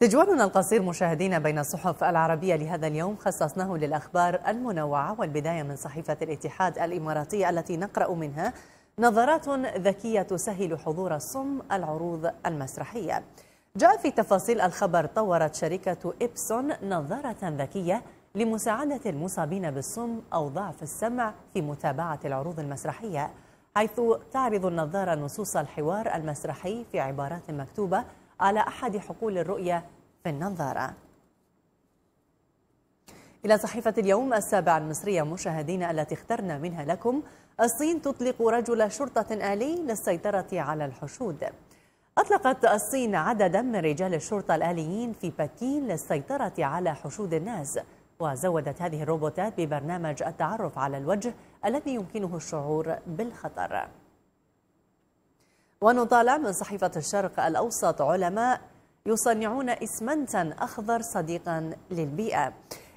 تجوالنا القصير مشاهدينا بين الصحف العربية لهذا اليوم خصصناه للأخبار المنوعة والبداية من صحيفة الاتحاد الإماراتية التي نقرأ منها نظرات ذكية تسهل حضور الصم العروض المسرحية جاء في تفاصيل الخبر طورت شركة إبسون نظارة ذكية لمساعدة المصابين بالصم أو ضعف السمع في متابعة العروض المسرحية حيث تعرض النظارة نصوص الحوار المسرحي في عبارات مكتوبة على أحد حقول الرؤية في النظارة إلى صحيفة اليوم السابعة المصرية مشاهدينا التي اخترنا منها لكم الصين تطلق رجل شرطة آلي للسيطرة على الحشود أطلقت الصين عددا من رجال الشرطة الآليين في بكين للسيطرة على حشود الناس وزودت هذه الروبوتات ببرنامج التعرف على الوجه الذي يمكنه الشعور بالخطر ونطالع من صحيفة الشرق الأوسط علماء يصنعون إسمنتا أخضر صديقا للبيئة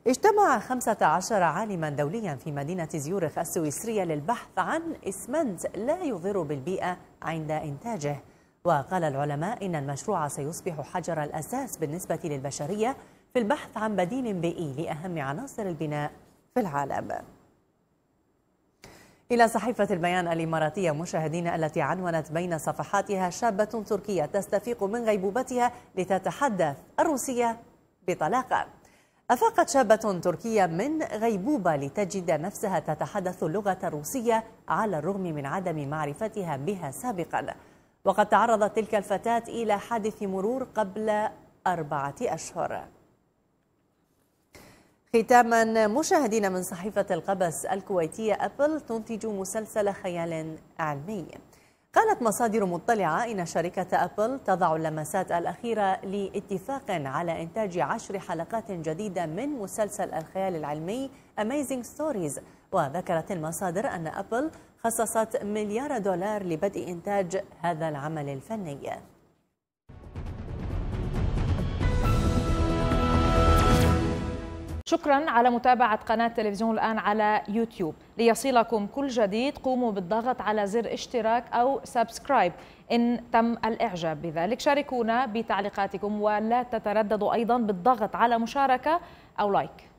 اجتمع 15 عالما دوليا في مدينة زيورخ السويسرية للبحث عن إسمنت لا يضر بالبيئة عند إنتاجه وقال العلماء إن المشروع سيصبح حجر الأساس بالنسبة للبشرية في البحث عن بديل بيئي لأهم عناصر البناء في العالم إلى صحيفة البيان الإماراتية مشاهدينا التي عنونت بين صفحاتها شابة تركية تستفيق من غيبوبتها لتتحدث الروسية بطلاقة أفاقت شابة تركية من غيبوبة لتجد نفسها تتحدث اللغة الروسية على الرغم من عدم معرفتها بها سابقا وقد تعرضت تلك الفتاة إلى حادث مرور قبل أربعة أشهر ختاما مشاهدينا من صحيفة القبس الكويتية أبل تنتج مسلسل خيال علمي قالت مصادر مطلعة إن شركة أبل تضع اللمسات الأخيرة لاتفاق على إنتاج عشر حلقات جديدة من مسلسل الخيال العلمي Amazing Stories وذكرت المصادر أن أبل خصصت مليار دولار لبدء إنتاج هذا العمل الفني شكرا على متابعة قناة تلفزيون الآن على يوتيوب ليصلكم كل جديد قوموا بالضغط على زر اشتراك أو سبسكرايب إن تم الإعجاب بذلك شاركونا بتعليقاتكم ولا تترددوا أيضا بالضغط على مشاركة أو لايك